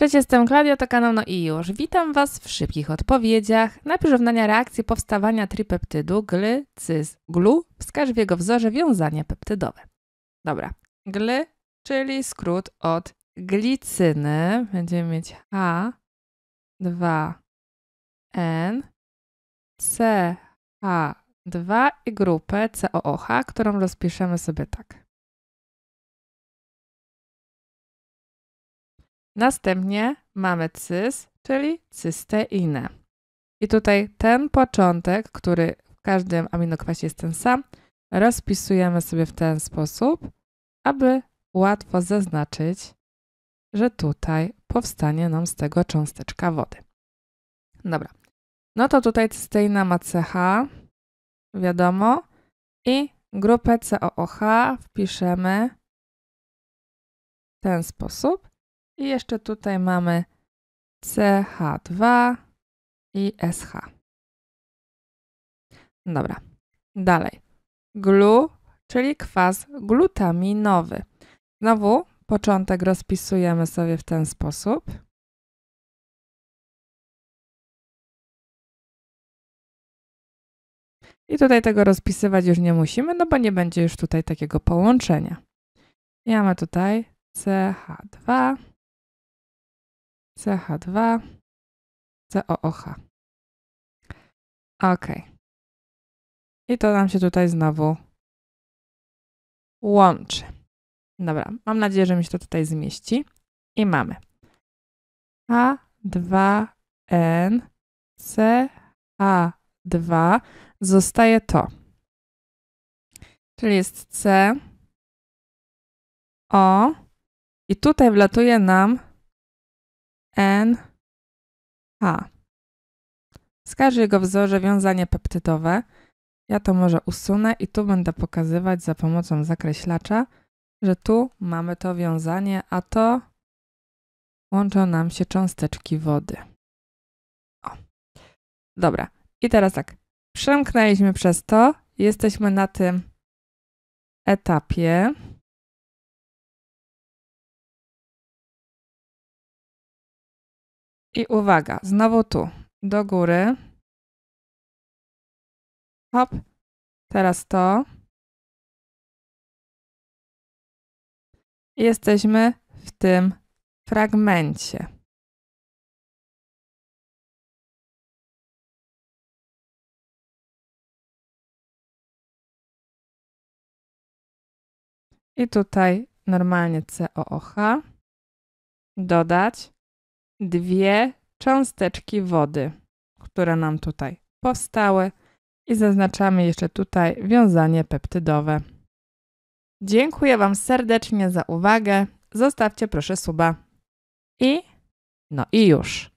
Cześć, jestem Klaudia, to kanał No i już. Witam Was w szybkich odpowiedziach na przyrównania reakcji powstawania tripeptydu glycys glu. Wskaż w jego wzorze wiązanie peptydowe. Dobra, gly, czyli skrót od glicyny. Będziemy mieć H2N, CH2 i grupę COOH, którą rozpiszemy sobie tak. Następnie mamy cys, czyli cysteinę. I tutaj ten początek, który w każdym aminokwasie jest ten sam, rozpisujemy sobie w ten sposób, aby łatwo zaznaczyć, że tutaj powstanie nam z tego cząsteczka wody. Dobra. No to tutaj cysteina ma CH, wiadomo, i grupę COOH wpiszemy w ten sposób i jeszcze tutaj mamy CH2 i SH. Dobra, dalej. Glu, czyli kwas glutaminowy. Znowu początek rozpisujemy sobie w ten sposób. I tutaj tego rozpisywać już nie musimy, no bo nie będzie już tutaj takiego połączenia. I mamy tutaj CH2 CH2, COOH. Ok. I to nam się tutaj znowu łączy. Dobra, mam nadzieję, że mi się to tutaj zmieści. I mamy H2N CH2 zostaje to. Czyli jest C, O i tutaj wlatuje nam N a. Skarży go wzorze wiązanie peptydowe. Ja to może usunę i tu będę pokazywać za pomocą zakreślacza, że tu mamy to wiązanie, a to łączą nam się cząsteczki wody. O. Dobra. I teraz tak. Przemknęliśmy przez to. Jesteśmy na tym etapie. I uwaga, znowu tu, do góry. Hop, teraz to. jesteśmy w tym fragmencie. I tutaj normalnie COOH, dodać, dwie cząsteczki wody, które nam tutaj powstały i zaznaczamy jeszcze tutaj wiązanie peptydowe. Dziękuję Wam serdecznie za uwagę. Zostawcie proszę suba. I no i już.